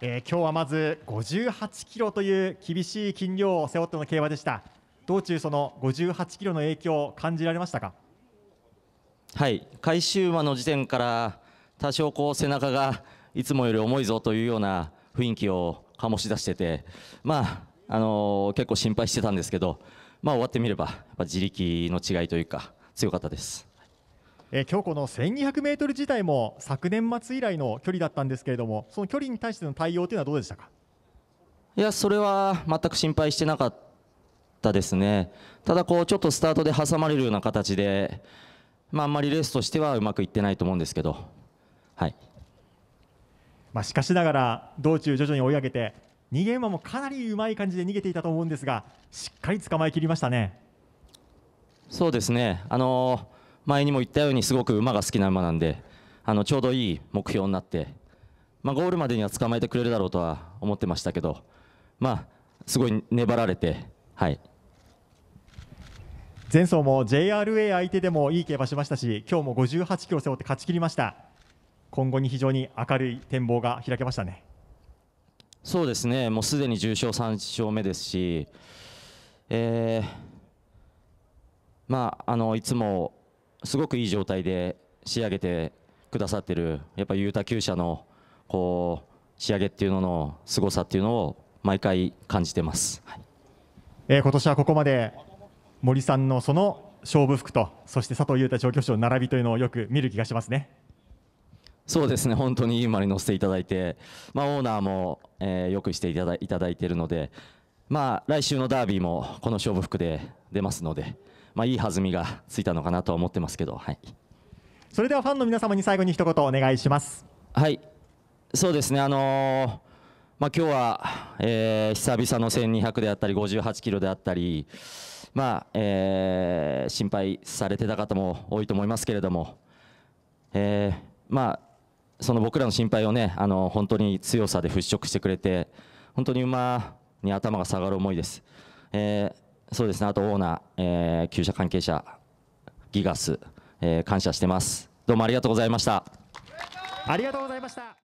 えー、今日はまず58キロという厳しい金量を背負っての競馬でした道中その58キロの影響感じられましたかはい回収馬の時点から多少こう背中がいつもより重いぞというような雰囲気を醸し出しててまああのー、結構心配してたんですけどまあ終わってみればやっぱ自力の違いというか強かったですえー、今日この 1200m 自体も昨年末以来の距離だったんですけれどもその距離に対しての対応というのはどうでしたかいやそれは全く心配してなかったですねただこうちょっとスタートで挟まれるような形で、まあ、あんまりレースとしてはうまくいってないと思うんですけど、はいまあ、しかしながら道中徐々に追い上げて逃げ馬もかなりうまい感じで逃げていたと思うんですがしっかり捕まえきりましたね。そうですねあのー前にも言ったようにすごく馬が好きな馬なんであのちょうどいい目標になって、まあ、ゴールまでには捕まえてくれるだろうとは思ってましたけど、まあ、すごい粘られて、はい、前走も JRA 相手でもいい競馬しましたし今日も58キロ背負って勝ち切りました今後に非常に明るい展望が開けましたねそうですねもうすでに重賞3勝目ですし、えーまあ、あのいつもすごくいい状態で仕上げてくださってる、やっぱユ太厩舎のこう仕上げっていうのの凄さっていうのを毎回感じてます。はい、えー、今年はここまで森さんのその勝負服とそして佐藤裕太調教師の並びというのをよく見る気がしますね。そうですね本当にいい馬に乗せていただいて、まあ、オーナーも、えー、よくしていただいただいているので、まあ、来週のダービーもこの勝負服で出ますので、まあ、いい弾みがついたのかなとは思ってますけど、はい、それではファンの皆様に最後に一言お願いします。はいそうですね、あのーまあ、今日は、えー、久々の1200であったり58キロであったり、まあえー、心配されてた方も多いと思いますけれども、えーまあ、その僕らの心配を、ね、あの本当に強さで払拭してくれて本当に馬に頭が下がる思いです。えーそうですね、あとオーナー、えー、旧社関係者、ギガス、えー、感謝してます。どうもありがとうございました。ありがとうございました。